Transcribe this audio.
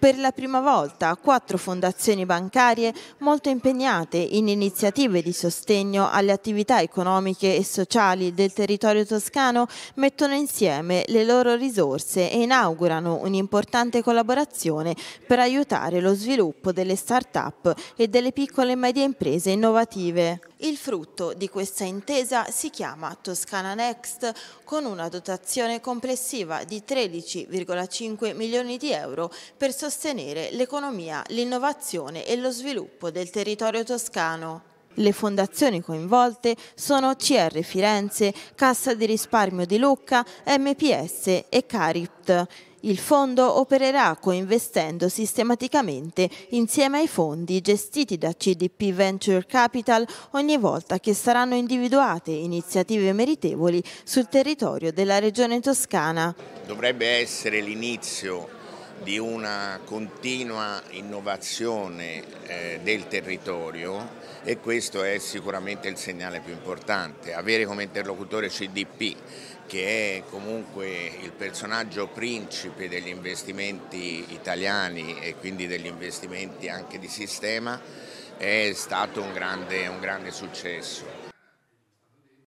Per la prima volta quattro fondazioni bancarie molto impegnate in iniziative di sostegno alle attività economiche e sociali del territorio toscano mettono insieme le loro risorse e inaugurano un'importante collaborazione per aiutare lo sviluppo delle start-up e delle piccole e medie imprese innovative. Il frutto di questa intesa si chiama Toscana Next con una dotazione complessiva di 13,5 milioni di euro per sostenere sostenere l'economia, l'innovazione e lo sviluppo del territorio toscano. Le fondazioni coinvolte sono CR Firenze, Cassa di risparmio di Lucca, MPS e Caript. Il fondo opererà coinvestendo sistematicamente insieme ai fondi gestiti da CDP Venture Capital ogni volta che saranno individuate iniziative meritevoli sul territorio della regione toscana. Dovrebbe essere l'inizio di una continua innovazione eh, del territorio e questo è sicuramente il segnale più importante. Avere come interlocutore CDP, che è comunque il personaggio principe degli investimenti italiani e quindi degli investimenti anche di sistema, è stato un grande, un grande successo.